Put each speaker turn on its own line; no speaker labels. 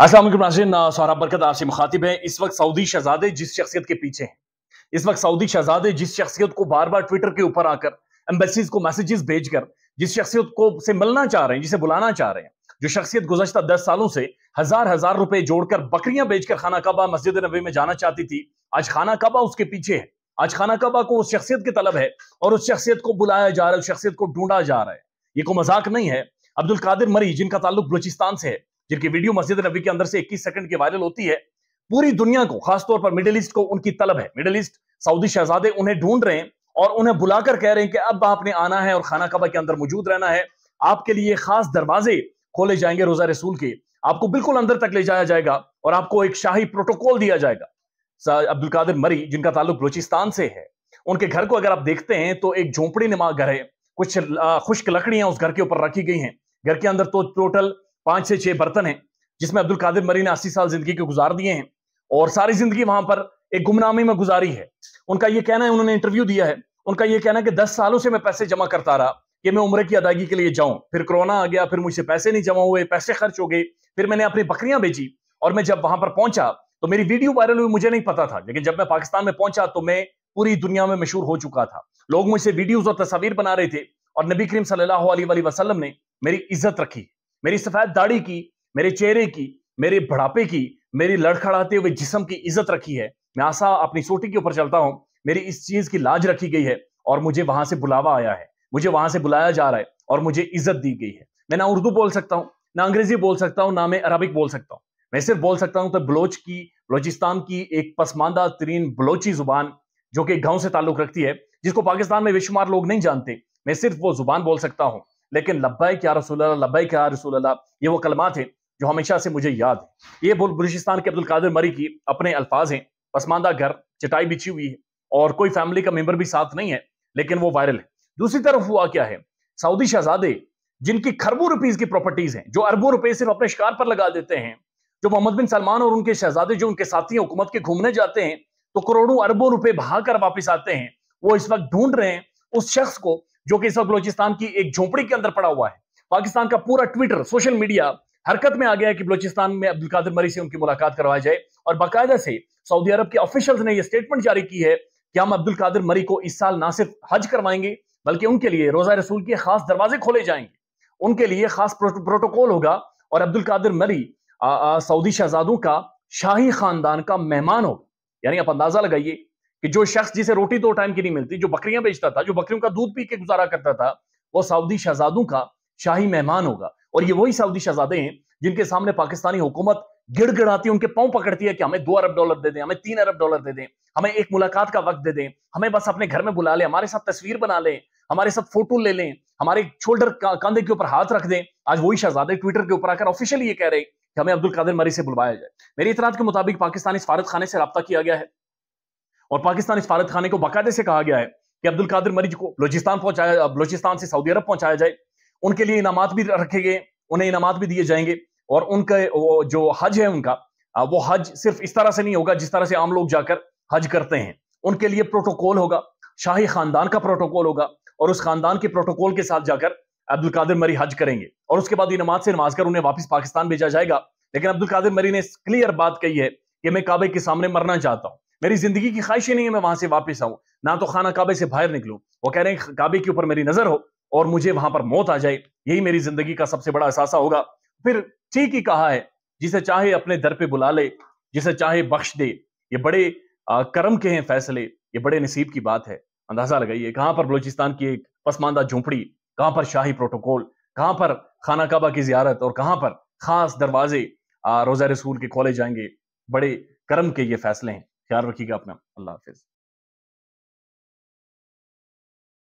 असल नाजिन बरकत आपसे मुखातिब है इस वक्त सऊदी शहजादे जिस शख्सियत के पीछे हैं इस वक्त सऊदी शहजादे जिस शख्सियत को बार बार ट्विटर के ऊपर आकर एम्बेसीज को मैसेजेस भेजकर जिस शख्सियत को से मिलना चाह रहे हैं जिसे बुलाना चाह रहे हैं जो शख्सियत गुजशत दस सालों से हजार हजार रुपए जोड़कर बकरियां बेचकर खाना कबा मस्जिद नबी में जाना चाहती थी आज खाना कबा उसके पीछे है आज खाना कबा को उस शख्सियत की तलब है और उस शख्सियत को बुलाया जा रहा है उस शख्सियत को ढूंढा जा रहा है ये कोई मजाक नहीं है अब्दुल कादिर मरी जिनका ताल्लुक बलूचिस्तान से है जिनकी वीडियो मस्जिद नबी के अंदर से 21 सेकंड की वायरल होती है पूरी दुनिया को खासतौर पर मिडिल ईस्ट को उनकी तलब है मिडिल ईस्ट सऊदी शहजादे उन्हें ढूंढ रहे हैं और उन्हें बुलाकर कह रहे हैं कि अब आपने आना है और खाना कबा के अंदर मौजूद रहना है आपके लिए खास दरवाजे खोले जाएंगे रोजा रसूल के आपको बिल्कुल अंदर तक ले जाया जाएगा और आपको एक शाही प्रोटोकॉल दिया जाएगा अब्दुल कादिर मरी जिनका ताल्लुक बलोचिस्तान से है उनके घर को अगर आप देखते हैं तो एक झोंपड़ी नमा घर है कुछ खुश्क लकड़ियां उस घर के ऊपर रखी गई हैं घर के अंदर तो टोटल पांच से छह बर्तन है जिसमें अब्दुल कादिर मरी ने अस्सी साल जिंदगी के गुजार दिए हैं और सारी जिंदगी वहां पर एक गुमनामी में गुजारी है उनका यह कहना है उन्होंने इंटरव्यू दिया है उनका यह कहना है कि दस सालों से मैं पैसे जमा करता रहा कि मैं उम्र की अदायगी के लिए जाऊं फिर कोरोना आ गया फिर मुझसे पैसे नहीं जमा हुए पैसे खर्च हो गए फिर मैंने अपनी बकरियां बेची और मैं जब वहां पर पहुंचा तो मेरी वीडियो वायरल हुई मुझे नहीं पता था लेकिन जब मैं पाकिस्तान में पहुंचा तो मैं पूरी दुनिया में मशहूर हो चुका था लोग मुझसे वीडियोज और तस्वीर बना रहे थे और नबी करीम सल्लल्लाहु अलैहि वसल्लम ने मेरी इज्जत रखी मेरी सफेद दाढ़ी की मेरे चेहरे की मेरे बढ़ापे की मेरी लड़खड़ाते हुए जिसम की इज्जत रखी है मैं आशा अपनी सोटी के ऊपर चलता हूँ मेरी इस चीज की लाज रखी गई है और मुझे वहां से बुलावा आया है मुझे वहां से बुलाया जा रहा है और मुझे इज्जत दी गई है मैं ना उर्दू बोल सकता हूँ ना अंग्रेजी बोल सकता हूँ ना मैं अरबिक बोल सकता हूँ मैं सिर्फ बोल सकता हूँ तो बलोच की बलोचिस्तान की एक पसमानदा तरीन बलोची जुबान जो कि गाँव से ताल्लुक रखती है जिसको पाकिस्तान में बेशुमार लोग नहीं जानते मैं सिर्फ वो जुबान बोल सकता हूँ लेकिन लब्बा क्या रसूल लब्बा क्या रसूल ये वो कलमात हैं जो हमेशा से मुझे याद है ये बोल बलूचिस्तान के अब्दुल कादिर मरी की अपने अल्फाज हैं पसमानदा घर चटाई बिछी हुई है और कोई फैमिली का मेम्बर भी साथ नहीं है लेकिन वो वायरल है दूसरी तरफ हुआ क्या है सऊदी शहजादे जिनकी खरबों रुपीज की प्रॉपर्टीज हैं जो अरबों रुपए सिर्फ अपने शिकार पर लगा देते हैं जो मोहम्मद बिन सलमान और उनके शहजादे जो उनके साथी हुकूमत के घूमने जाते हैं तो करोड़ों अरबों रुपए बहाकर वापस आते हैं वो इस वक्त ढूंढ रहे हैं उस शख्स को जो कि इस वक्त बलोचिस्तान की एक झोपड़ी के अंदर पड़ा हुआ है पाकिस्तान का पूरा ट्विटर सोशल मीडिया हरकत में आ गया है कि बलोचिस्तान में अब्दुल कादिर मरी से उनकी मुलाकात करवाई जाए और बाकायदा से सऊदी अरब के ऑफिशियल्स ने यह स्टेटमेंट जारी की है कि हम अब्दुल कादिर मरी को इस साल ना सिर्फ हज करवाएंगे बल्कि उनके लिए रोजा रसूल के खास दरवाजे खोले जाएंगे उनके लिए खास प्रोटोकॉल होगा और अब्दुल कादिर मरी सऊदी शहजादों का शाही खानदान का मेहमान होगा यानी आप अंदाजा लगाइए कि जो शख्स जिसे रोटी दो टाइम की नहीं मिलती जो बकरियां बेचता था जो बकरियों का दूध पी के गुजारा करता था वो सऊदी शहजादों का शाही मेहमान होगा और ये वही सऊदी शहजादे हैं जिनके सामने पाकिस्तानी हुकूमत गिड़ाती है उनके पाँव पकड़ती है कि हमें दो अरब डॉलर दे दें हमें तीन अरब डॉलर दे दें हमें एक मुलाकात का वक्त दे दें हमें बस अपने घर में बुला लें हमारे साथ तस्वीर बना लें हमारे साथ फोटो ले लें हमारे शोल्डर कंधे के ऊपर हाथ रख दें आज वही शहजादे ट्विटर के ऊपर आकर ऑफिशियली ये कह रहे हैं कि हमें अब्दुल कादिर मरी से बुलवाया जाए मेरी इतना के मुताबिक पाकिस्तानी सफारत खाने से रबा किया गया है और पाकिस्तान इस फारत खाने को बाकायदे से कहा गया है कि अब्दुल कादिर मरीज को बलोचिस्तान पहुंचाया बलोचिस्तान से सऊदी अरब पहुंचाया जाए उनके लिए इनाम भी रखे गए उन्हें इनाम भी दिए जाएंगे और उनका जो हज है उनका वो हज सिर्फ इस तरह से नहीं होगा जिस तरह से आम लोग जाकर हज करते हैं उनके लिए प्रोटोकॉल होगा शाही खानदान का प्रोटोकॉल होगा और उस खानदान के प्रोटोकॉल के साथ जाकर अब्दुल कादिर मरी हज करेंगे और उसके बाद इनमात से नमाज कर उन्हें वापस पाकिस्तान भेजा जाएगा लेकिन अब्दुल कादिर मरी ने क्लियर बात कही है कि मैं काबे के सामने मरना चाहता हूँ मेरी जिंदगी की ख्वाहिश ही नहीं है मैं वहां से वापस आऊं ना तो खाना काबे से बाहर निकलूं वो कह रहे हैं काबे के ऊपर मेरी नजर हो और मुझे वहां पर मौत आ जाए यही मेरी जिंदगी का सबसे बड़ा असासा होगा फिर ठीक ही कहा है जिसे चाहे अपने दर पे बुला ले जिसे चाहे बख्श दे ये बड़े कर्म के हैं फैसले ये बड़े नसीब की बात है अंदाजा लगाइए कहां पर बलूचिस्तान की एक पसमानदा झोंपड़ी कहां पर शाही प्रोटोकॉल कहां पर खाना काबा की जियारत और कहां पर खास दरवाजे रोजा रसूल के खोले जाएंगे बड़े कर्म के ये फैसले हैं ख्याल रखिएगा अपना अल्लाह हाफिज़